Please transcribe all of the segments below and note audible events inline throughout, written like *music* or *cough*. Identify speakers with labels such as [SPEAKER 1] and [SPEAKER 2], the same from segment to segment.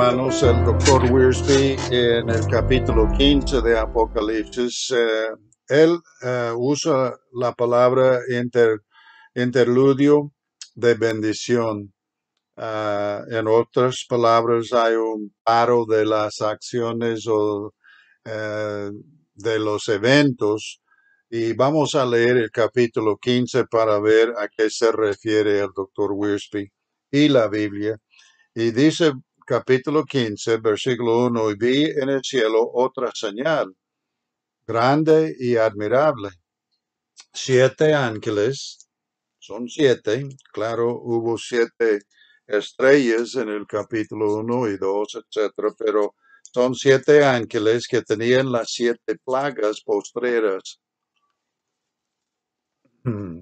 [SPEAKER 1] hermanos, el doctor Wiersbe en el capítulo 15 de Apocalipsis, eh, él eh, usa la palabra interludio de bendición. Eh, en otras palabras, hay un paro de las acciones o de los eventos. Y vamos a leer el capítulo 15 para ver a qué se refiere el doctor Wiersbe y la Biblia. Y dice capítulo 15, versículo 1, y vi en el cielo otra señal, grande y admirable. Siete ángeles, son siete, claro, hubo siete estrellas en el capítulo 1 y 2, etcétera, pero son siete ángeles que tenían las siete plagas postreras. Hmm.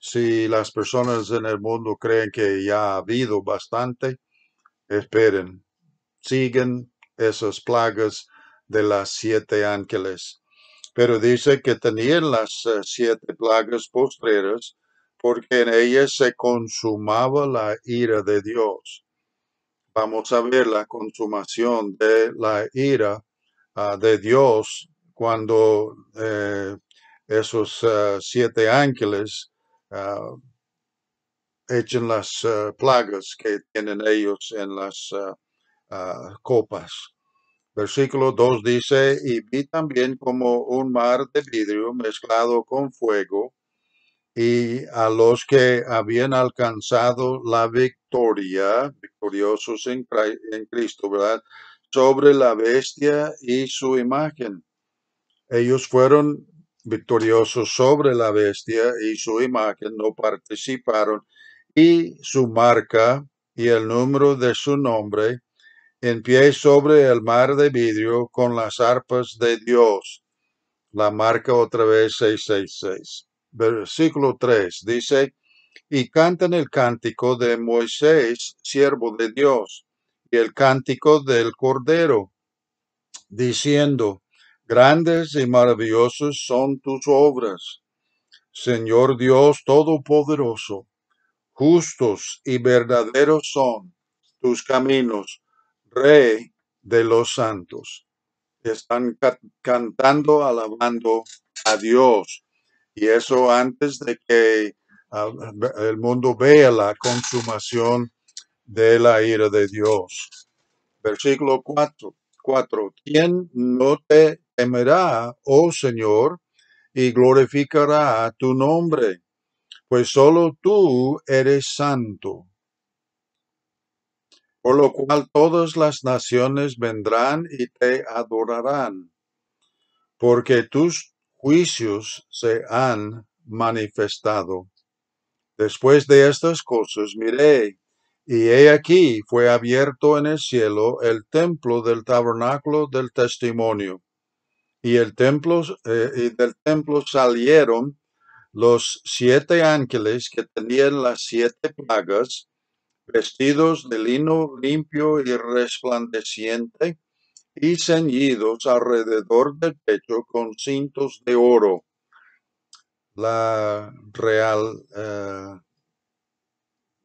[SPEAKER 1] Si las personas en el mundo creen que ya ha habido bastante, esperen, siguen esas plagas de las siete ángeles. Pero dice que tenían las eh, siete plagas postreras porque en ellas se consumaba la ira de Dios. Vamos a ver la consumación de la ira ah, de Dios cuando eh, esos eh, siete ángeles ah, echen las eh, plagas que tienen ellos en las eh, ah, copas. Versículo 2 dice, y vi también como un mar de vidrio mezclado con fuego, y a los que habían alcanzado la victoria, victoriosos en, en Cristo, ¿verdad? Sobre la bestia y su imagen. Ellos fueron victoriosos sobre la bestia y su imagen, no participaron y su marca y el número de su nombre en pie sobre el mar de vidrio con las arpas de Dios. La marca otra vez 666. Versículo 3 dice, y cantan el cántico de Moisés, siervo de Dios, y el cántico del Cordero, diciendo, grandes y maravillosos son tus obras, Señor Dios Todopoderoso justos y verdaderos son tus caminos, Rey de los santos. Están cantando, alabando a Dios. Y eso antes de que ah, el mundo vea la consumación de la ira de Dios. Versículo 4. Cuatro. ¿Quién no te temerá, oh Señor, y glorificará tu nombre? pues solo tú eres santo. Por lo cual todas las naciones vendrán y te adorarán, porque tus juicios se han manifestado. Después de estas cosas miré, y he aquí fue abierto en el cielo el templo del tabernáculo del testimonio. Y el templo, eh, y del templo salieron los siete ángeles que tenían las siete plagas, vestidos de lino limpio y resplandeciente, y ceñidos alrededor del pecho con cintos de oro. La real, eh,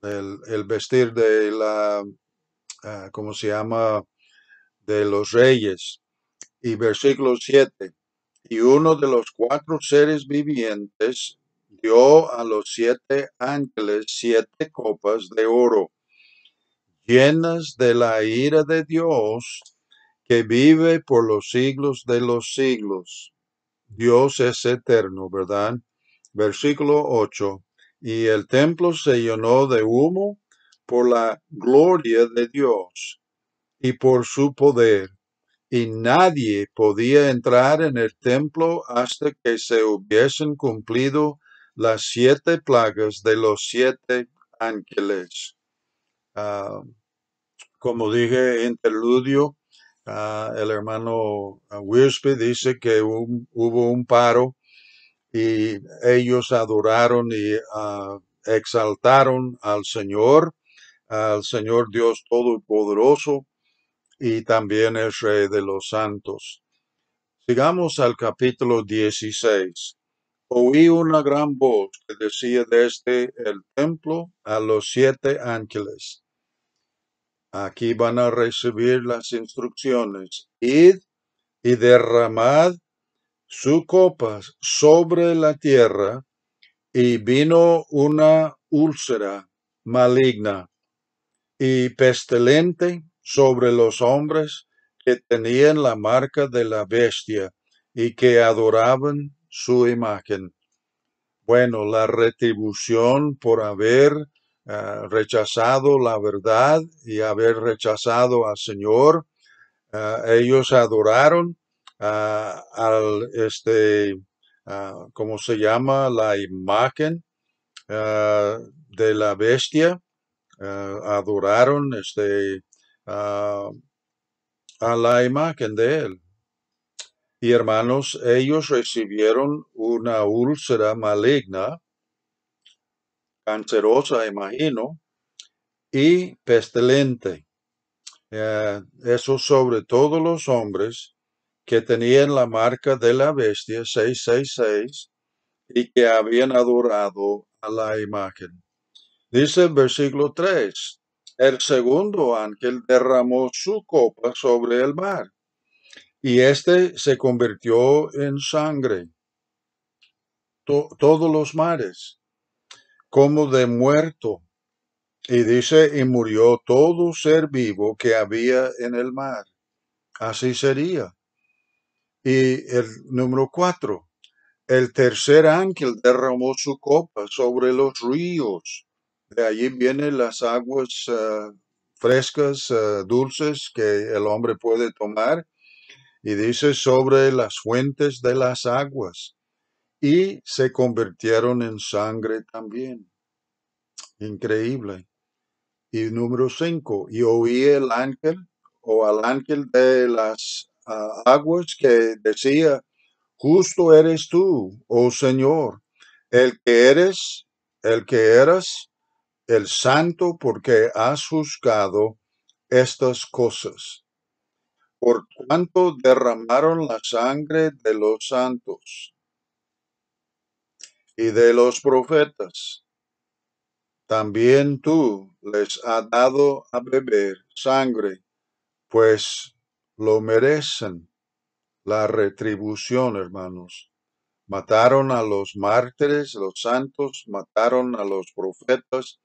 [SPEAKER 1] el, vestir de la, eh, ¿cómo se llama? De los reyes. Y versículo 7. Y uno de los cuatro seres vivientes dio a los siete ángeles siete copas de oro, llenas de la ira de Dios que vive por los siglos de los siglos. Dios es eterno, ¿verdad? Versículo 8. Y el templo se llenó de humo por la gloria de Dios y por su poder y nadie podía entrar en el templo hasta que se hubiesen cumplido las siete plagas de los siete ángeles. Ah, como dije, interludio, uh, el hermano ah, Wispy dice que hubo un paro y ellos adoraron y exaltaron al Señor, al Señor Dios Todopoderoso y también el Rey de los Santos. Sigamos al capítulo 16. Oí una gran voz que decía desde el templo a los siete ángeles. Aquí van a recibir las instrucciones. Id y derramad su copa sobre la tierra y vino una úlcera maligna y pestilente sobre los hombres que tenían la marca de la bestia y que adoraban su imagen. Bueno, la retribución por haber eh, rechazado la verdad y haber rechazado al Señor, eh, ellos adoraron eh, al, este, como se llama? La imagen de la bestia, adoraron este, a la imagen de él. Y hermanos, ellos recibieron una úlcera maligna, cancerosa, imagino, y pestilente. Eh, eso sobre todos los hombres que tenían la marca de la bestia 666 y que habían adorado a la imagen. Dice el versículo 3, el segundo ángel derramó su copa sobre el mar y éste se convirtió en sangre. todos los mares, como de muerto. Y dice, y murió todo ser vivo que había en el mar. Así sería. Y el número cuatro, el tercer ángel derramó su copa sobre los ríos. De allí vienen las aguas eh, frescas, eh, dulces que el hombre puede tomar y dice sobre las fuentes de las aguas, y se convirtieron en sangre también. Increíble. Y número cinco, y oí el ángel o al ángel de las aguas que decía, justo eres tú, oh Señor, el que eres, el que eras, el santo, porque has juzgado estas cosas por cuanto derramaron la sangre de los santos y de los profetas. También tú les has dado a beber sangre, pues lo merecen la retribución, hermanos. Mataron a los mártires, los santos, mataron a los profetas,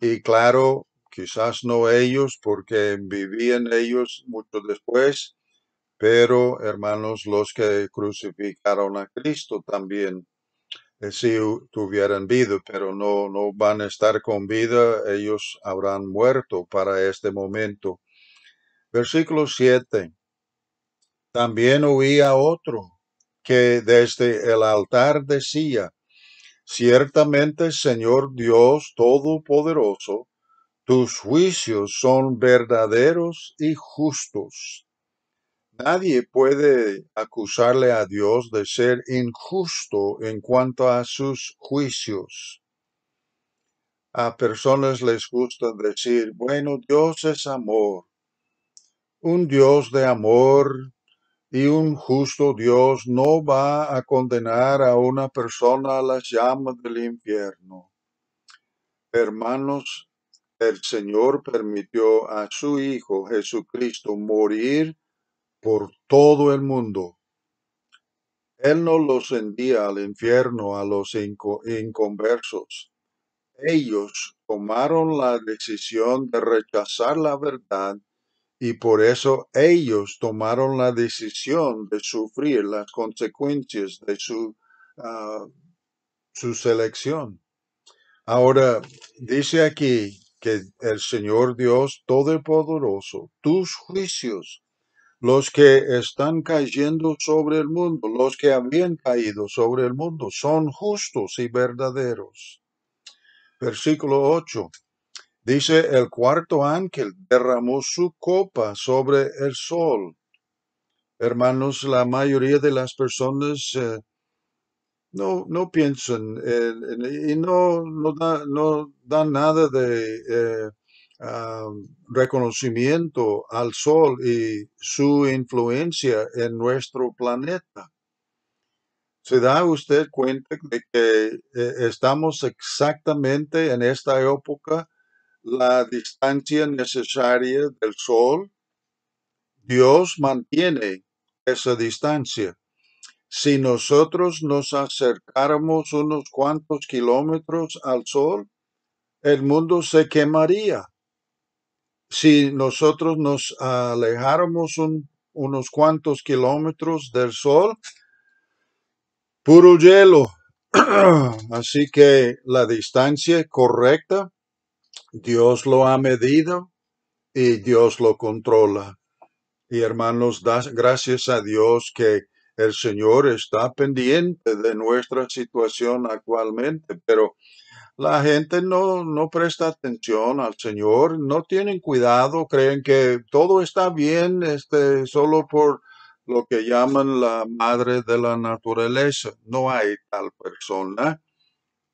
[SPEAKER 1] y claro, quizás no ellos, porque vivían ellos mucho después, pero hermanos, los que crucificaron a Cristo también, eh, si tuvieran vida, pero no, no van a estar con vida, ellos habrán muerto para este momento. Versículo 7. También oía otro que desde el altar decía, Ciertamente, Señor Dios Todopoderoso, tus juicios son verdaderos y justos. Nadie puede acusarle a Dios de ser injusto en cuanto a sus juicios. A personas les gusta decir, bueno, Dios es amor. Un Dios de amor y un justo Dios no va a condenar a una persona a las llamas del infierno. Hermanos, el Señor permitió a su Hijo Jesucristo morir por todo el mundo. Él no los envía al infierno a los inconversos. Ellos tomaron la decisión de rechazar la verdad y por eso ellos tomaron la decisión de sufrir las consecuencias de su, ah, su selección. Ahora, dice aquí, que el Señor Dios Todopoderoso, tus juicios, los que están cayendo sobre el mundo, los que habían caído sobre el mundo, son justos y verdaderos. Versículo 8. Dice, el cuarto ángel derramó su copa sobre el sol. Hermanos, la mayoría de las personas eh, no, no piensan y no, no, da, no dan nada de eh, ah, reconocimiento al Sol y su influencia en nuestro planeta. ¿Se da usted cuenta de que eh, estamos exactamente en esta época la distancia necesaria del Sol? Dios mantiene esa distancia. Si nosotros nos acercáramos unos cuantos kilómetros al sol, el mundo se quemaría. Si nosotros nos alejáramos unos cuantos kilómetros del sol, puro hielo. *clears throat* Así que la distancia correcta, Dios lo ha medido y Dios lo controla. Y hermanos, das, gracias a Dios que el Señor está pendiente de nuestra situación actualmente, pero la gente no, no presta atención al Señor, no tienen cuidado, creen que todo está bien este, solo por lo que llaman la madre de la naturaleza. No hay tal persona.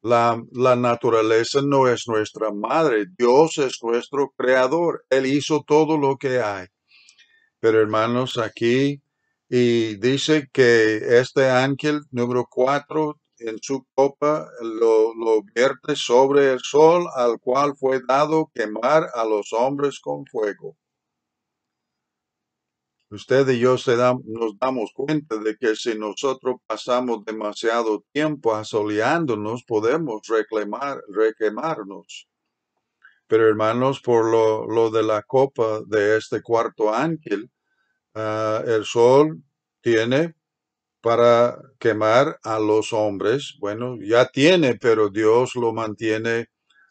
[SPEAKER 1] La, la naturaleza no es nuestra madre, Dios es nuestro creador, Él hizo todo lo que hay. Pero hermanos, aquí y dice que este ángel número cuatro en su copa lo, vierte sobre el sol al cual fue dado quemar a los hombres con fuego. Usted y yo nos damos cuenta de que si nosotros pasamos demasiado tiempo asoleándonos, podemos reclamar, requemarnos. Pero hermanos, por lo, lo de la copa de este cuarto ángel, Ah, el sol tiene para quemar a los hombres. Bueno, ya tiene, pero Dios lo mantiene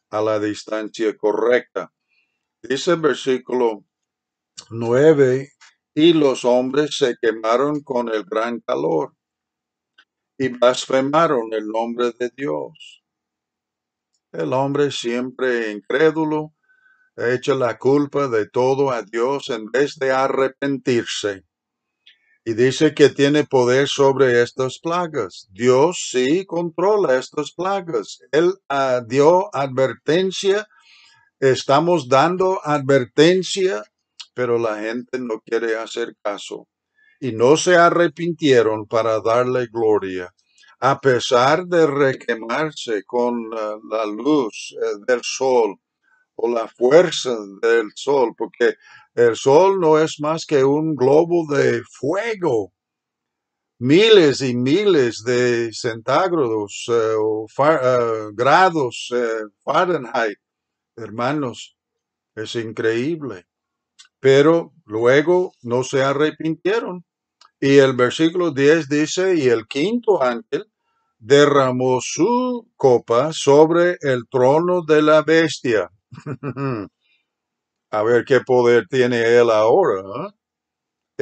[SPEAKER 1] a la distancia correcta. Dice el versículo 9, y los hombres se quemaron con el gran calor y blasfemaron el nombre de Dios. El hombre siempre incrédulo, echa la culpa de todo a Dios en vez de arrepentirse. Y dice que tiene poder sobre estas plagas. Dios sí controla estas plagas. Él ah, dio advertencia, estamos dando advertencia, pero la gente no quiere hacer caso. Y no se arrepintieron para darle gloria a pesar de requemarse con ah, la luz eh, del sol, o la fuerza del sol, porque el sol no es más que un globo de fuego. Miles y miles de centígrados eh, o eh, grados eh, Fahrenheit, hermanos, es increíble. Pero luego no se arrepintieron. Y el versículo 10 dice, y el quinto ángel derramó su copa sobre el trono de la bestia *laughs* a ver qué poder tiene él ahora. ¿eh?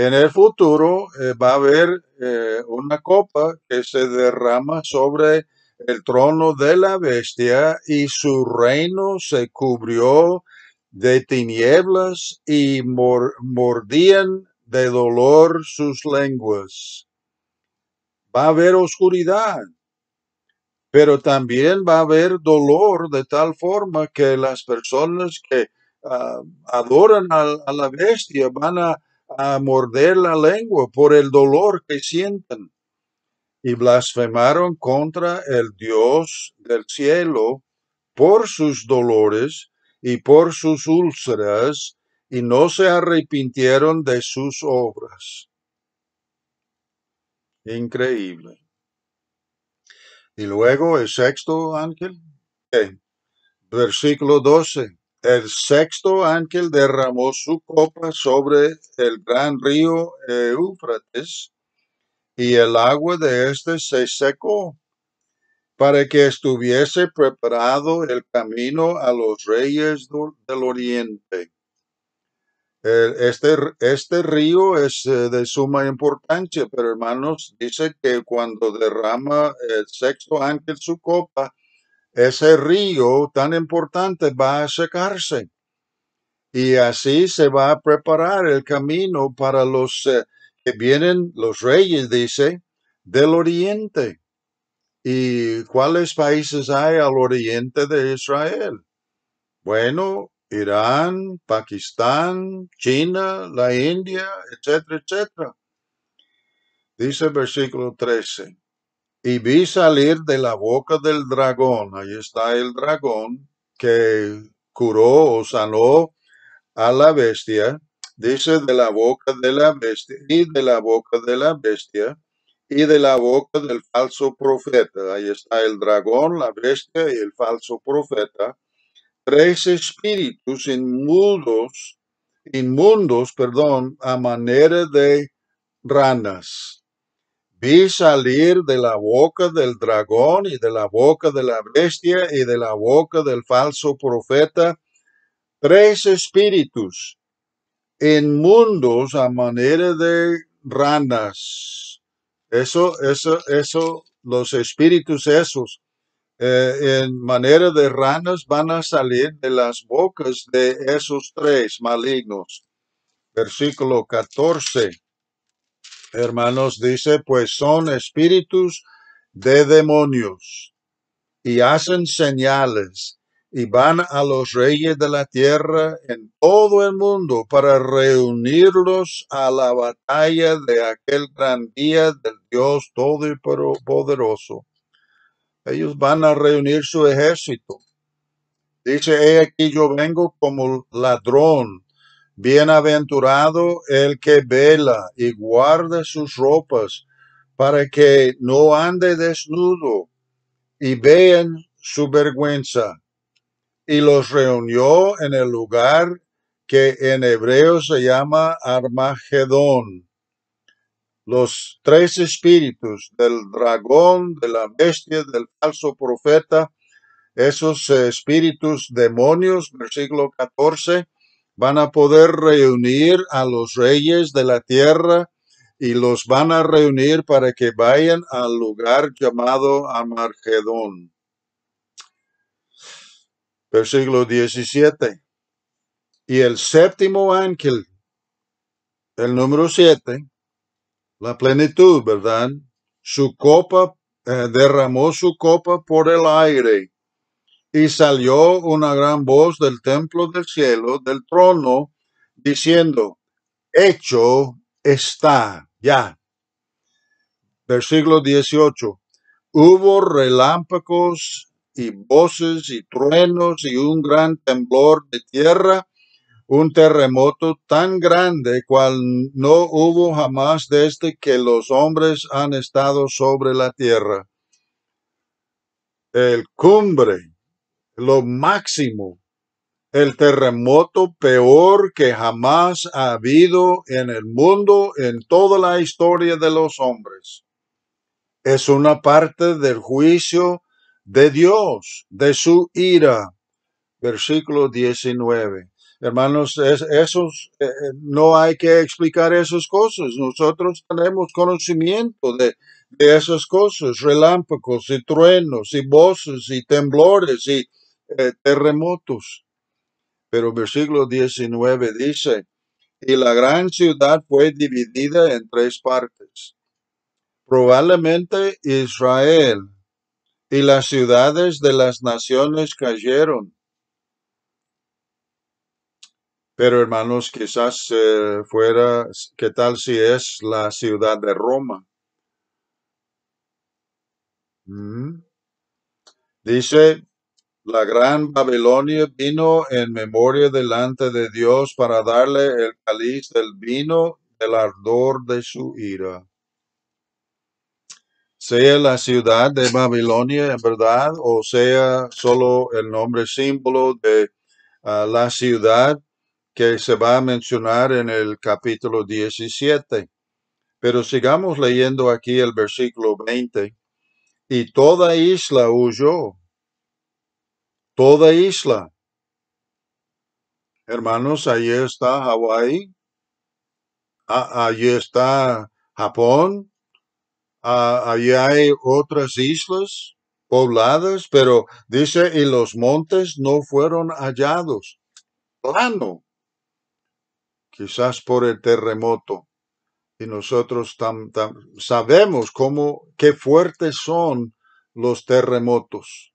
[SPEAKER 1] En el futuro eh, va a haber eh, una copa que se derrama sobre el trono de la bestia y su reino se cubrió de tinieblas y mordían de dolor sus lenguas. Va a haber oscuridad pero también va a haber dolor de tal forma que las personas que ah, adoran a, la bestia van a morder la lengua por el dolor que sienten. Y blasfemaron contra el Dios del cielo por sus dolores y por sus úlceras, y no se arrepintieron de sus obras. Increíble. Y luego el sexto ángel, versículo 12. El sexto ángel derramó su copa sobre el gran río Eufrates y el agua de este se secó para que estuviese preparado el camino a los reyes del oriente. Este, este río es eh, de suma importancia, pero hermanos, dice que cuando derrama el sexto ángel su copa, ese río tan importante va a secarse. Y así se va a preparar el camino para los eh, que vienen, los reyes, dice, del oriente. ¿Y cuáles países hay al oriente de Israel? Bueno, Irán, Pakistán, China, la India, etcétera, etcétera. Dice versículo 13, y vi salir de la boca del dragón, ahí está el dragón que curó o sanó a la bestia, dice de la boca de la bestia y de la boca de la bestia y de la boca del falso profeta, ahí está el dragón, la bestia y el falso profeta, tres espíritus inmundos, inmundos, perdón, a manera de ranas. Vi salir de la boca del dragón y de la boca de la bestia y de la boca del falso profeta tres espíritus inmundos a manera de ranas. Eso, eso, eso, los espíritus esos eh, en manera de ranas van a salir de las bocas de esos tres malignos. Versículo 14. Hermanos, dice, pues son espíritus de demonios y hacen señales y van a los reyes de la tierra en todo el mundo para reunirlos a la batalla de aquel gran día del Dios Todopoderoso. Ellos van a reunir su ejército. Dice, he aquí yo vengo como ladrón. Bienaventurado el que vela y guarda sus ropas para que no ande desnudo y vean su vergüenza. Y los reunió en el lugar que en hebreo se llama Armagedón los tres espíritus del dragón, de la bestia, del falso profeta, esos eh, espíritus demonios, versículo 14, van a poder reunir a los reyes de la tierra y los van a reunir para que vayan al lugar llamado Amargedón. Versículo 17. Y el séptimo ángel, el número 7, la plenitud, ¿verdad? Su copa, eh, derramó su copa por el aire y salió una gran voz del templo del cielo, del trono, diciendo, hecho está ya. Versículo 18. Hubo relámpagos y voces y truenos y un gran temblor de tierra un terremoto tan grande cual no hubo jamás desde que los hombres han estado sobre la tierra. El cumbre, lo máximo, el terremoto peor que jamás ha habido en el mundo en toda la historia de los hombres. Es una parte del juicio de Dios, de su ira. Versículo 19. Hermanos, esos, eh, eh, no hay que explicar esas cosas. Nosotros tenemos conocimiento de, esas cosas, relámpagos y truenos y voces y temblores y eh, terremotos. Pero versículo 19 dice, y la gran ciudad fue dividida en tres partes. Probablemente Israel y las ciudades de las naciones cayeron pero hermanos, quizás eh, fuera, ¿qué tal si es la ciudad de Roma? Mm. Dice, la gran Babilonia vino en memoria delante de Dios para darle el cáliz del vino del ardor de su ira. Sea la ciudad de Babilonia en verdad o sea solo el nombre símbolo de ah, la ciudad, que se va a mencionar en el capítulo 17. Pero sigamos leyendo aquí el versículo 20. Y toda isla huyó. Toda isla. Hermanos, ahí está Hawái. allí está Japón. hay otras islas pobladas, pero dice, y los montes no fueron hallados. Plano quizás por el terremoto. Y nosotros sabemos cómo, qué fuertes son los terremotos.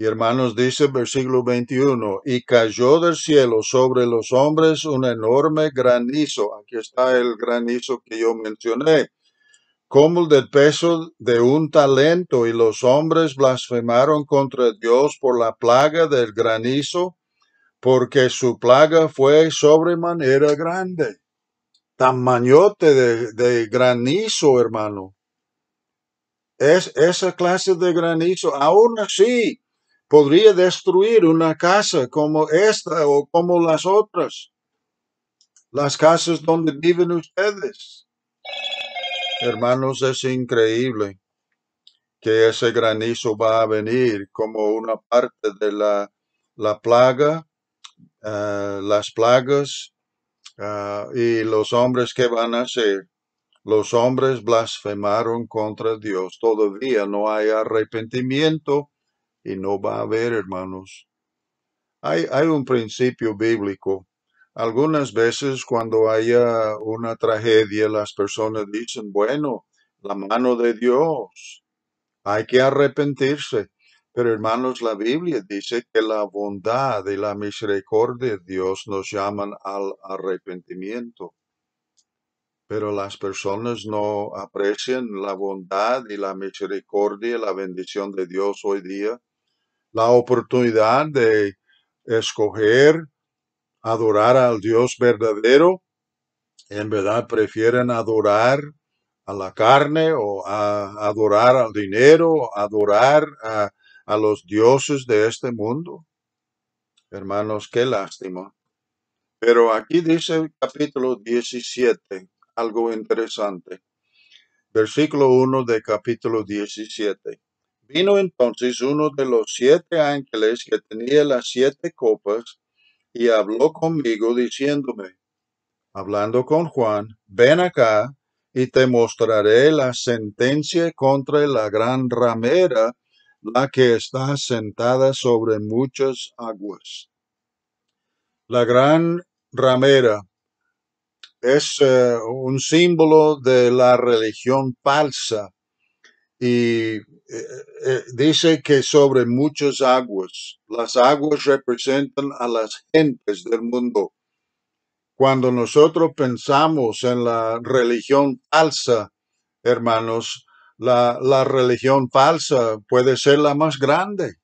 [SPEAKER 1] Y hermanos, dice versículo 21, y cayó del cielo sobre los hombres un enorme granizo. Aquí está el granizo que yo mencioné, como el del peso de un talento, y los hombres blasfemaron contra Dios por la plaga del granizo porque su plaga fue sobremanera grande. Tamañote de, granizo, hermano. Es esa clase de granizo, aún así, podría destruir una casa como esta o como las otras. Las casas donde viven ustedes. Hermanos, es increíble que ese granizo va a venir como una parte de la, la plaga eh, las plagas ah, y los hombres que van a ser. Los hombres blasfemaron contra Dios. Todavía no hay arrepentimiento y no va a haber, hermanos. Hay, hay un principio bíblico. Algunas veces cuando haya una tragedia, las personas dicen, bueno, la mano de Dios, hay que arrepentirse. Pero hermanos, la Biblia dice que la bondad y la misericordia de Dios nos llaman al arrepentimiento. Pero las personas no aprecian la bondad y la misericordia, la bendición de Dios hoy día, la oportunidad de escoger adorar al Dios verdadero. En verdad prefieren adorar a la carne o a adorar al dinero, adorar a a los dioses de este mundo? Hermanos, qué lástima. Pero aquí dice el capítulo 17, algo interesante. Versículo 1 de capítulo 17. Vino entonces uno de los siete ángeles que tenía las siete copas y habló conmigo diciéndome, hablando con Juan, ven acá y te mostraré la sentencia contra la gran ramera la que está sentada sobre muchas aguas. La gran ramera es eh, un símbolo de la religión falsa y eh, eh, dice que sobre muchas aguas, las aguas representan a las gentes del mundo. Cuando nosotros pensamos en la religión falsa, hermanos, la, religión falsa puede ser la más grande.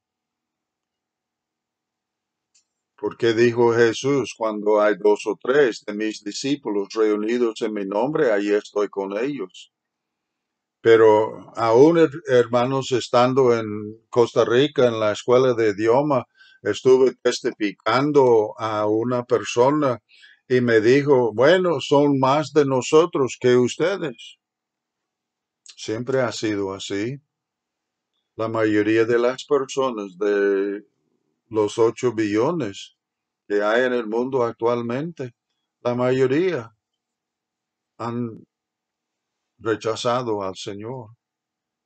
[SPEAKER 1] Porque dijo Jesús, cuando hay dos o tres de mis discípulos reunidos en mi nombre, ahí estoy con ellos. Pero aún hermanos, estando en Costa Rica, en la escuela de idioma, estuve testificando a una persona y me dijo, bueno, son más de nosotros que ustedes. Siempre ha sido así. La mayoría de las personas de los ocho billones que hay en el mundo actualmente, la mayoría han rechazado al Señor.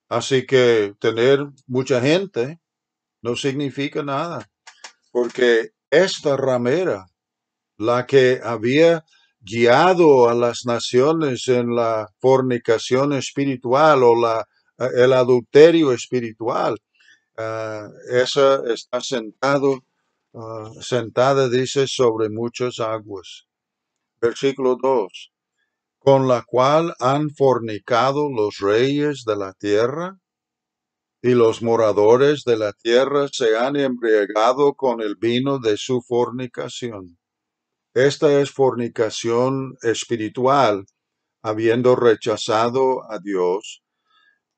[SPEAKER 1] Así que tener mucha gente no significa nada, porque esta ramera, la que había guiado a las naciones en la fornicación espiritual o la, eh, el adulterio espiritual. Ah, esa está sentado, ah, sentada, dice, sobre muchas aguas. Versículo 2. Con la cual han fornicado los reyes de la tierra y los moradores de la tierra se han embriagado con el vino de su fornicación. Esta es fornicación espiritual, habiendo rechazado a Dios.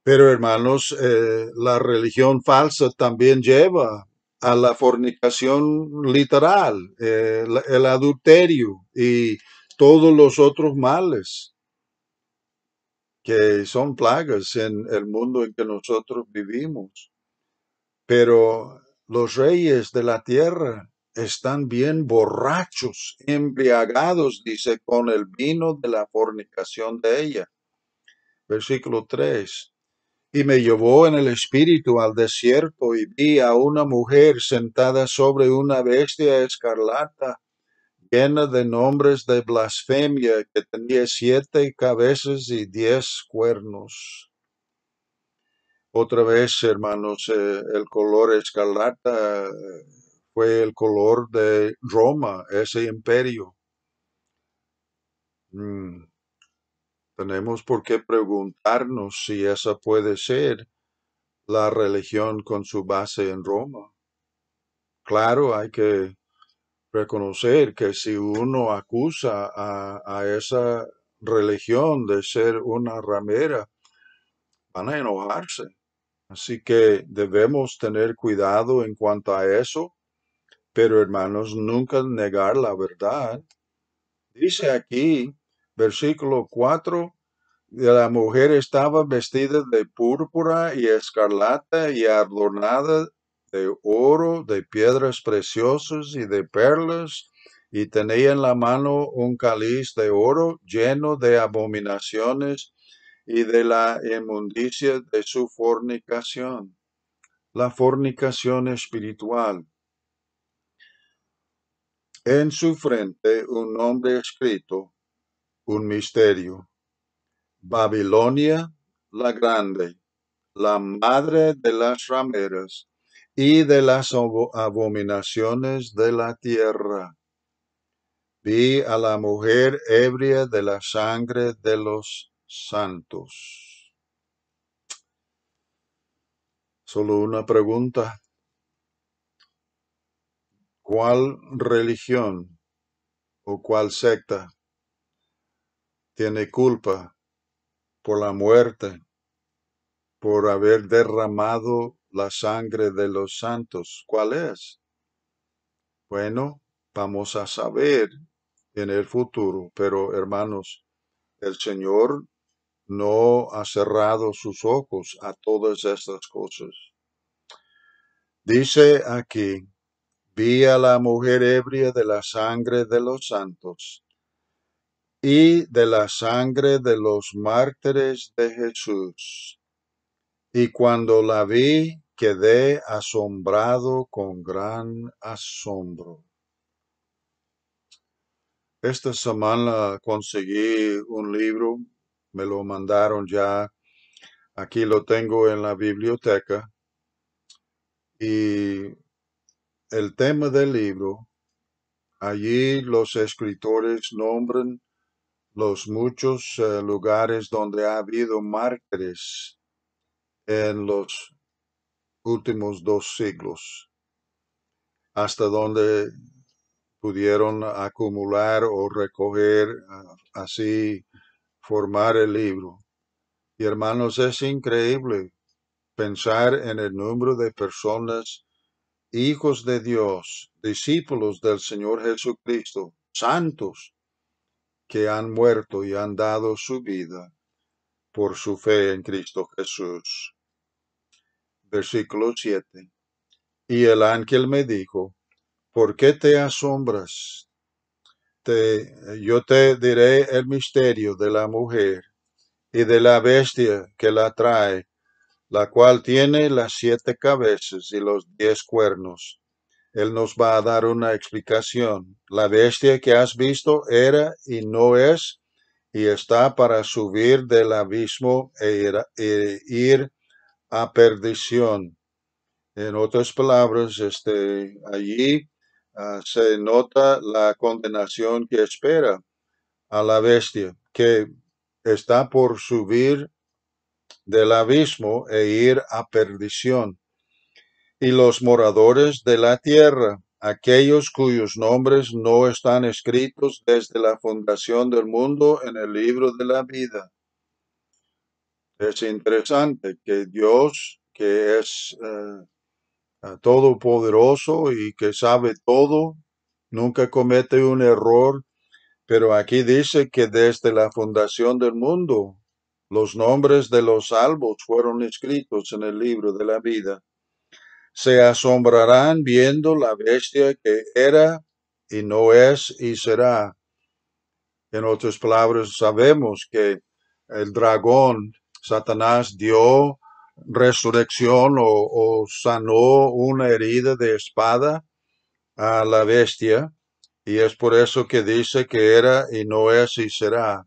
[SPEAKER 1] Pero hermanos, eh, la religión falsa también lleva a la fornicación literal, eh, el adulterio y todos los otros males que son plagas en el mundo en que nosotros vivimos. Pero los reyes de la tierra están bien borrachos, embriagados, dice, con el vino de la fornicación de ella. Versículo 3. Y me llevó en el espíritu al desierto y vi a una mujer sentada sobre una bestia escarlata, llena de nombres de blasfemia, que tenía siete cabezas y diez cuernos. Otra vez, hermanos, eh, el color escarlata el color de Roma, ese imperio. Mm. Tenemos por qué preguntarnos si esa puede ser la religión con su base en Roma. Claro, hay que reconocer que si uno acusa a, a esa religión de ser una ramera, van a enojarse. Así que debemos tener cuidado en cuanto a eso. Pero hermanos, nunca negar la verdad. Dice aquí, versículo 4, la mujer estaba vestida de púrpura y escarlata y adornada de oro, de piedras preciosas y de perlas, y tenía en la mano un cáliz de oro lleno de abominaciones y de la inmundicia de su fornicación. La fornicación espiritual. En su frente un nombre escrito, un misterio. Babilonia la Grande, la madre de las rameras y de las abominaciones de la tierra. Vi a la mujer ebria de la sangre de los santos. Solo una pregunta. ¿Cuál religión o cuál secta tiene culpa por la muerte, por haber derramado la sangre de los santos? ¿Cuál es? Bueno, vamos a saber en el futuro, pero hermanos, el Señor no ha cerrado sus ojos a todas estas cosas. Dice aquí, vi a la mujer ebria de la sangre de los santos y de la sangre de los mártires de Jesús. Y cuando la vi, quedé asombrado con gran asombro. Esta semana conseguí un libro, me lo mandaron ya, aquí lo tengo en la biblioteca y el tema del libro, allí los escritores nombran los muchos eh, lugares donde ha habido mártires en los últimos dos siglos, hasta donde pudieron acumular o recoger, así formar el libro. Y hermanos, es increíble pensar en el número de personas hijos de Dios, discípulos del Señor Jesucristo, santos que han muerto y han dado su vida por su fe en Cristo Jesús. Versículo 7. Y el ángel me dijo, ¿por qué te asombras? Te, yo te diré el misterio de la mujer y de la bestia que la trae la cual tiene las siete cabezas y los diez cuernos. Él nos va a dar una explicación. La bestia que has visto era y no es, y está para subir del abismo e ir, a e perdición. En otras palabras, este, allí ah, se nota la condenación que espera a la bestia, que está por subir del abismo e ir a perdición. Y los moradores de la tierra, aquellos cuyos nombres no están escritos desde la fundación del mundo en el libro de la vida. Es interesante que Dios, que es todo eh, todopoderoso y que sabe todo, nunca comete un error, pero aquí dice que desde la fundación del mundo los nombres de los salvos fueron escritos en el libro de la vida. Se asombrarán viendo la bestia que era y no es y será. En otras palabras, sabemos que el dragón, Satanás, dio resurrección o, sanó una herida de espada a la bestia, y es por eso que dice que era y no es y será.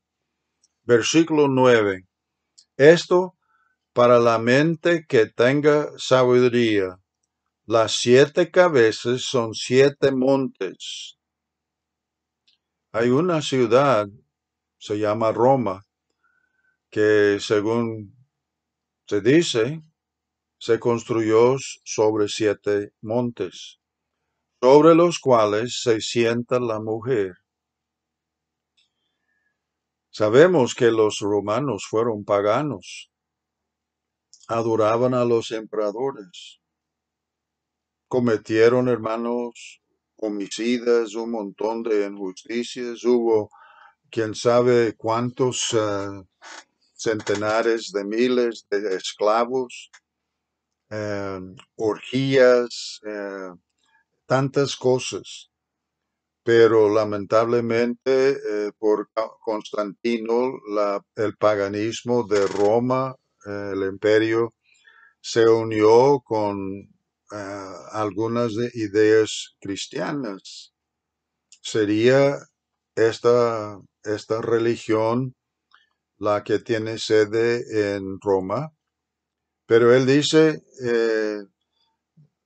[SPEAKER 1] Versículo 9. Esto para la mente que tenga sabiduría. Las siete cabezas son siete montes. Hay una ciudad, se llama Roma, que según se dice, se construyó sobre siete montes, sobre los cuales se sienta la mujer Sabemos que los romanos fueron paganos, adoraban a los emperadores, cometieron, hermanos, homicidas, un montón de injusticias, hubo quién sabe cuántos eh, centenares de miles de esclavos, eh, orgías, eh, tantas cosas pero lamentablemente eh, por Constantino la, el paganismo de Roma, eh, el imperio, se unió con eh, algunas ideas cristianas. Sería esta, esta religión la que tiene sede en Roma, pero él dice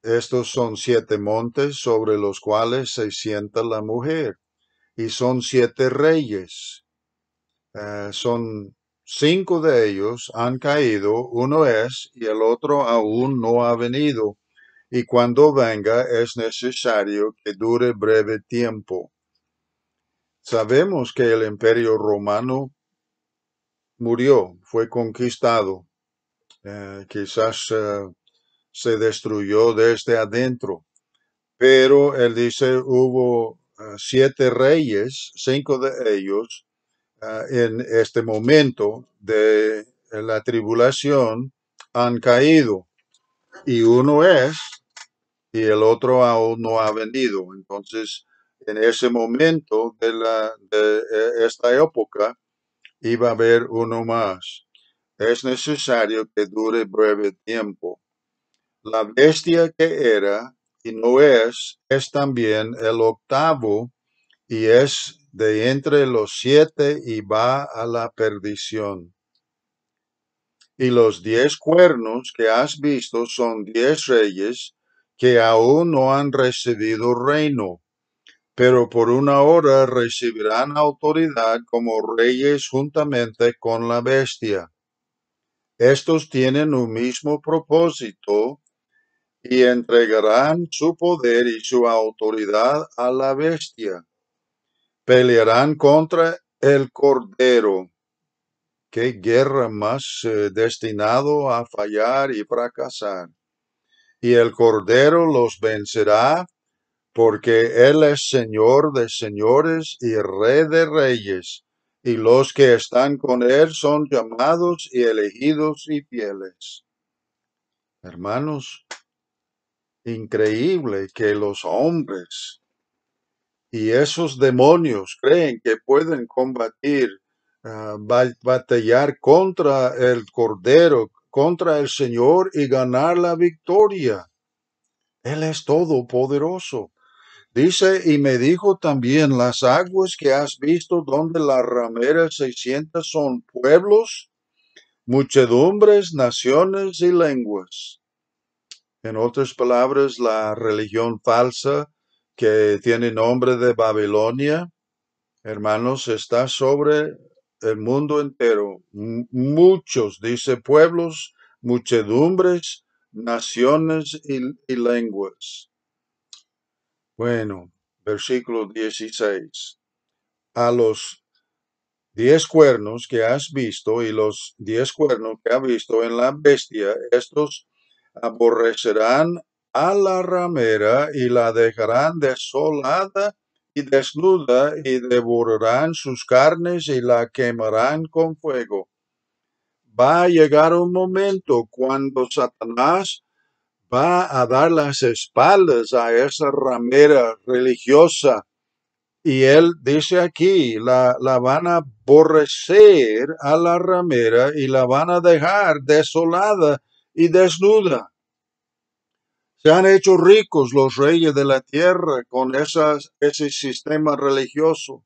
[SPEAKER 1] estos son siete montes sobre los cuales se sienta la mujer, y son siete reyes. Eh, son cinco de ellos han caído, uno es, y el otro aún no ha venido, y cuando venga es necesario que dure breve tiempo. Sabemos que el imperio romano murió, fue conquistado. Eh, quizás eh, se destruyó desde adentro. Pero él dice, hubo ah, siete reyes, cinco de ellos, ah, en este momento de la tribulación han caído. Y uno es, y el otro aún no ha venido. Entonces, en ese momento de, la, de e, esta época, iba a haber uno más. Es necesario que dure breve tiempo la bestia que era y no es, es también el octavo y es de entre los siete y va a la perdición. Y los diez cuernos que has visto son diez reyes que aún no han recibido reino, pero por una hora recibirán autoridad como reyes juntamente con la bestia. Estos tienen un mismo propósito y entregarán su poder y su autoridad a la bestia. Pelearán contra el cordero. Qué guerra más eh, destinado a fallar y fracasar. Y el cordero los vencerá porque él es Señor de señores y Rey de reyes, y los que están con él son llamados y elegidos y fieles. Hermanos, increíble que los hombres y esos demonios creen que pueden combatir, ah, batallar contra el Cordero, contra el Señor y ganar la victoria. Él es todopoderoso. Dice, y me dijo también, las aguas que has visto donde la ramera se son pueblos, muchedumbres, naciones y lenguas. En otras palabras, la religión falsa que tiene nombre de Babilonia, hermanos, está sobre el mundo entero. muchos, dice, pueblos, muchedumbres, naciones y, lenguas. Bueno, versículo 16. A los diez cuernos que has visto y los diez cuernos que ha visto en la bestia, estos aborrecerán a la ramera y la dejarán desolada y desnuda y devorarán sus carnes y la quemarán con fuego. Va a llegar un momento cuando Satanás va a dar las espaldas a esa ramera religiosa. Y él dice aquí, la, la van a aborrecer a la ramera y la van a dejar desolada y desnuda. Se han hecho ricos los reyes de la tierra con esas, ese sistema religioso.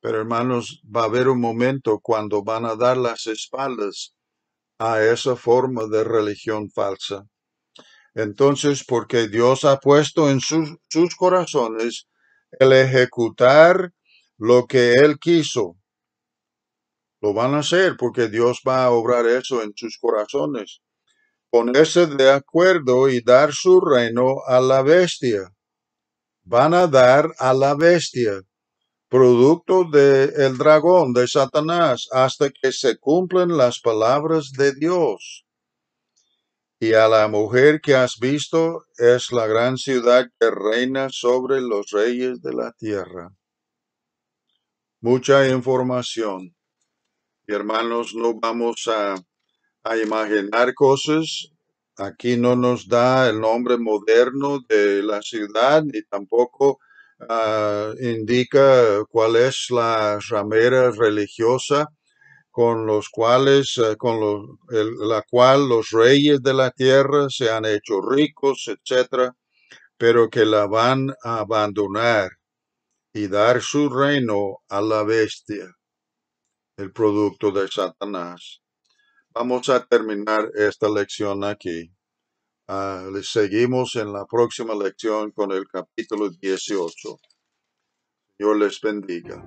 [SPEAKER 1] Pero hermanos, va a haber un momento cuando van a dar las espaldas a esa forma de religión falsa. Entonces, porque Dios ha puesto en sus, sus corazones el ejecutar lo que Él quiso, lo van a hacer porque Dios va a obrar eso en sus corazones ponerse de acuerdo y dar su reino a la bestia. Van a dar a la bestia, producto del dragón de Satanás, hasta que se cumplen las palabras de Dios. Y a la mujer que has visto es la gran ciudad que reina sobre los reyes de la tierra. Mucha información. Y Hermanos, no vamos a a imaginar cosas. Aquí no nos da el nombre moderno de la ciudad ni tampoco ah, indica cuál es la ramera religiosa con los cuales, eh, con la cual los reyes de la tierra se han hecho ricos, etcétera, pero que la van a abandonar y dar su reino a la bestia, el producto de Satanás. Vamos a terminar esta lección aquí. Ah, le seguimos en la próxima lección con el capítulo 18. Dios les bendiga.